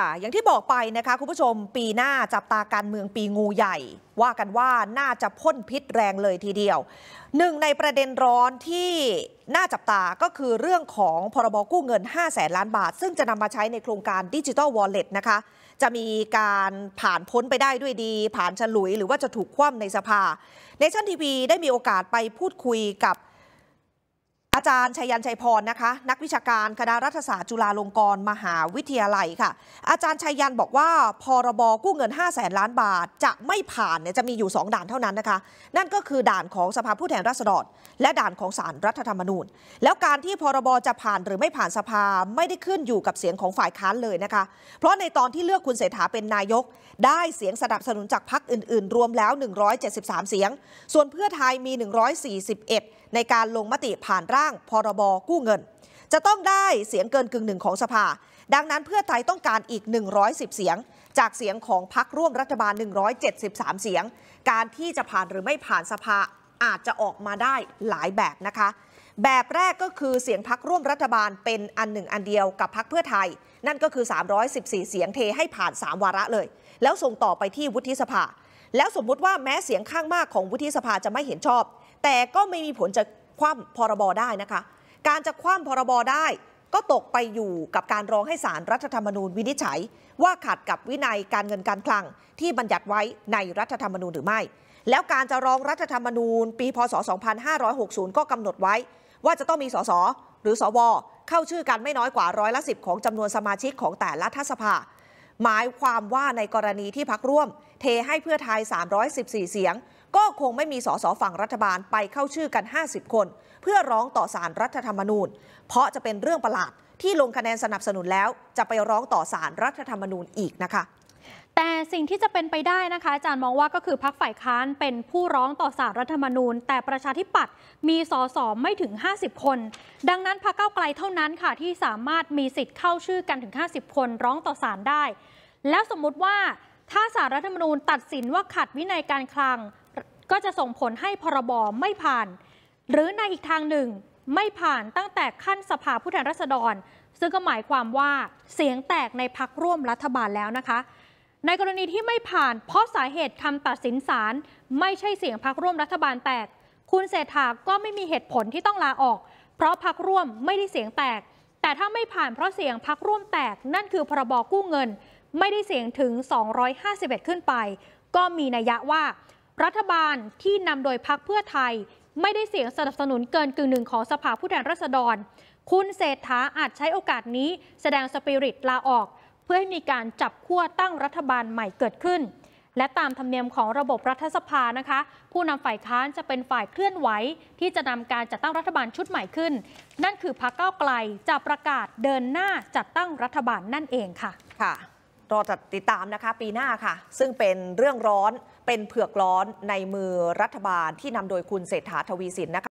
่ะอย่างที่บอกไปนะคะคุณผู้ชมปีหน้าจับตาการเมืองปีงูใหญ่ ว่ากันว่าน่าจะพ่นพิษแรงเลยทีเดียวหนึ่งในประเด็นร้อนที่น่าจับตาก็คือเรื่องของพรบกู้เงิน 5 0 0แสนล้านบาท ซึ่งจะนำมาใช้ในโครงการดิจิ t a ลวอลเล็ตนะคะ จะมีการผ่านพ้นไปได้ด้วยดี ผ่านฉลุย หรือว่าจะถูกคว่ำในสภาเนชั่นทีวีได้มีโอกาสไปพูดคุยกับอาจารย์ชัยยันชัยพรนะคะนักวิชาการคณะรัฐศาสตร์จุฬาลงกรณ์มหาวิทยาลัยค่ะ อาจารย์ชัยยันบอกว่าพรบกู้เงิน5 0 0แสนล้านบาทจะไม่ผ่านเนี่ยจะมีอยู่ 2 ด่านเท่านั้นนะคะนั่นก็คือด่านของสภาผู้แทนราษฎรและด่านของศาลรรัฐธรรมนูญ แล้วการที่พรบจะผ่านหรือไม่ผ่านสภาไม่ได้ขึ้นอยู่กับเสียงของฝ่ายค้านเลยนะคะเพราะในตอนที่เลือกคุณเศรษฐาเป็นนายก ได้เสียงสนับสนุนจากพรรคอื่นๆ รวมแล้ว 173 เสียง ส่วนเพื่อไทยมี 141 ในการลงมติผ่านร่างร่างพรบกู้เงิน จะต้องได้เสียงเกินกึ่งหนึ่งของสภา ดังนั้นเพื่อไทยต้องการอีก 110เสียง จากเสียงของพักร่วมรัฐบาล 173 เสียง การที่จะผ่านหรือไม่ผ่านสภาอาจจะออกมาได้หลายแบบนะคะ แบบแรกก็คือเสียงพักร่วมรัฐบาลเป็นอันหนึ่งอันเดียวกับพักเพื่อไทย นั่นก็คือ 314 เสียงเทให้ผ่าน3วาระเลยแล้วส่งต่อไปที่วุฒิสภา แล้วสมมุติว่าแม้เสียงข้างมากของวุฒิสภาจะไม่เห็นชอบ แต่ก็ไม่มีผลจะคว่ำพรบได้นะคะ การจะคว่ำพรบได้ ก็ตกไปอยู่กับการร้องให้สารรัฐธรรมนูญวินิจฉัย ว่าขัดกับวินัยการเงินการคลัง ที่บัญญัติไว้ในรัฐธรรมนูญหรือไม่ แล้วการจะร้องรัฐธรรมนูญ ปีพศ2560 ก็กำหนดไว้ ว่าจะต้องมีสสหรือสว เข้าชื่อกันไม่น้อยกว่าร้อยละสิบของจำนวนสมาชิกของแต่ละทัศภา หมายความว่าในกรณีที่พักร่วม เทให้เพื่อไทย314เสียงก็คงไม่มีสสฝั่งรัฐบาลไปเข้าชื่อกัน 50 คน เพื่อร้องต่อสารรัฐธรรมนูญ เพราะจะเป็นเรื่องประหลาดที่ลงคะแนนสนับสนุนแล้ว จะไปร้องต่อสารรัฐธรรมนูญอีกนะคะ แต่สิ่งที่จะเป็นไปได้นะคะ อาจารย์มองว่าก็คือพักฝ่ายค้านเป็นผู้ร้องต่อสารรัฐธรรมนูญ แต่ประชาธิปัตย์มีสสไม่ถึง 50 คน ดังนั้นพักเก้าไกลเท่านั้นค่ะที่สามารถมีสิทธิ์เข้าชื่อกันถึง 50 คนร้องต่อสารได้ แล้วสมมุติว่าถ้าสารรัฐธรรมนูญตัดสินว่าขัดวินัยการคลังก็จะส่งผลให้พรบรไม่ผ่าน หรือในอีกทางหนึ่งไม่ผ่านตั้งแต่ขั้นสภาผู้แทนราษฎร ซึ่งก็หมายความว่าเสียงแตกในพักร่วมรัฐบาลแล้วนะคะ ในกรณีที่ไม่ผ่าน เพราะสาเหตุคำตัดสินศาลไม่ใช่เสียงพักร่วมรัฐบาลแตก คุณเศรษฐาก็ไม่มีเหตุผลที่ต้องลาออก เพราะพักร่วมไม่ได้เสียงแตก แต่ถ้าไม่ผ่านเพราะเสียงพักร่วมแตกนั่นคือพรบกู้เงิน ไม่ได้เสียงถึง 251 ขึ้นไป ก็มีนัยยะว่ารัฐบาลที่นำโดยพรรคเพื่อไทยไม่ได้เสียงสนับสนุนเกินกึ่งหนึ่งของสภาผู้แทนราษฎร คุณเศรษฐาอาจใช้โอกาสนี้แสดงสปิริตลาออก เพื่อให้มีการจับขั้วตั้งรัฐบาลใหม่เกิดขึ้น และตามธรรมเนียมของระบบรัฐสภานะคะ ผู้นำฝ่ายค้านจะเป็นฝ่ายเคลื่อนไหวที่จะนำการจัดตั้งรัฐบาลชุดใหม่ขึ้น นั่นคือพรรคก้าวไกลจะประกาศเดินหน้าจัดตั้งรัฐบาลนั่นเองค่ะค่ะรอติดตามนะคะปีหน้าค่ะ ซึ่งเป็นเรื่องร้อนเป็นเผือกร้อนในมือรัฐบาลที่นำโดยคุณเศรษฐาทวีสินนะคะ